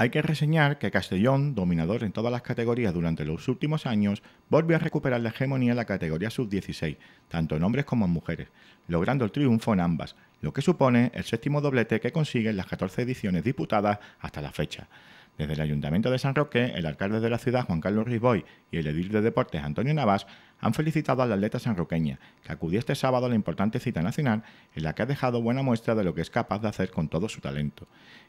Hay que reseñar que Castellón, dominador en todas las categorías durante los últimos años, volvió a recuperar la hegemonía en la categoría sub-16, tanto en hombres como en mujeres, logrando el triunfo en ambas, lo que supone el séptimo doblete que consiguen las 14 ediciones disputadas hasta la fecha. Desde el Ayuntamiento de San Roque, el alcalde de la ciudad, Juan Carlos Riboy, y el edil de Deportes, Antonio Navas, han felicitado a la atleta sanroqueña, que acudió este sábado a la importante cita nacional en la que ha dejado buena muestra de lo que es capaz de hacer con todo su talento.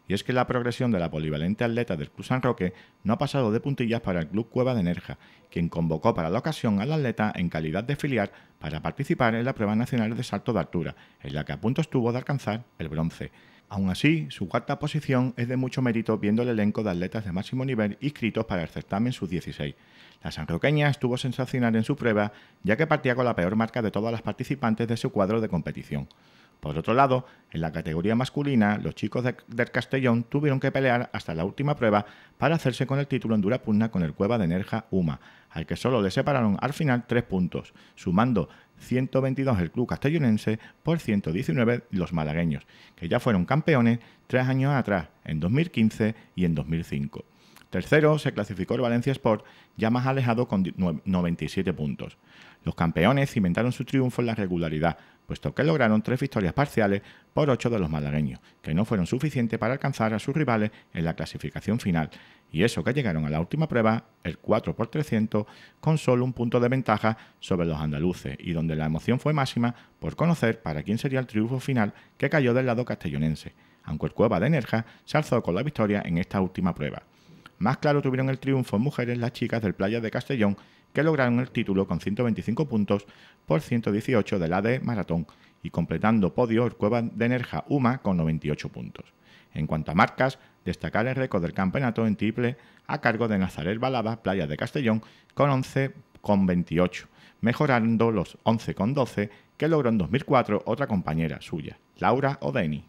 Y es que la progresión de la polivalente atleta del Club San Roque no ha pasado de puntillas para el Club Cueva de Nerja, quien convocó para la ocasión al atleta en calidad de filial para participar en la prueba nacional de salto de altura, en la que a punto estuvo de alcanzar el bronce. Aún así, su cuarta posición es de mucho mérito viendo el elenco de atletas de máximo nivel inscritos para el certamen sub-16. La sanroqueña estuvo sensacional en su prueba, ya que partía con la peor marca de todas las participantes de su cuadro de competición. Por otro lado, en la categoría masculina, los chicos del Castellón tuvieron que pelear hasta la última prueba para hacerse con el título en dura pugna con el Cueva de Nerja Uma, al que solo le separaron al final tres puntos, sumando 122 el club castellonense por 119 los malagueños, que ya fueron campeones tres años atrás, en 2015 y en 2005. Tercero se clasificó el Valencia Sport, ya más alejado con 97 puntos. Los campeones cimentaron su triunfo en la regularidad, puesto que lograron tres victorias parciales por ocho de los malagueños, que no fueron suficientes para alcanzar a sus rivales en la clasificación final, y eso que llegaron a la última prueba, el 4x300, con solo un punto de ventaja sobre los andaluces, y donde la emoción fue máxima por conocer para quién sería el triunfo final que cayó del lado castellonense, aunque el Cueva de Nerja se alzó con la victoria en esta última prueba. Más claro tuvieron el triunfo en mujeres las chicas del Playa de Castellón, que lograron el título con 125 puntos por 118 del de Maratón y completando podio el Cueva de Nerja UMA con 98 puntos. En cuanto a marcas, destacar el récord del campeonato en triple a cargo de Nazaret Balaba, Playa de Castellón con 11,28, mejorando los 11,12 que logró en 2004 otra compañera suya, Laura Odeni.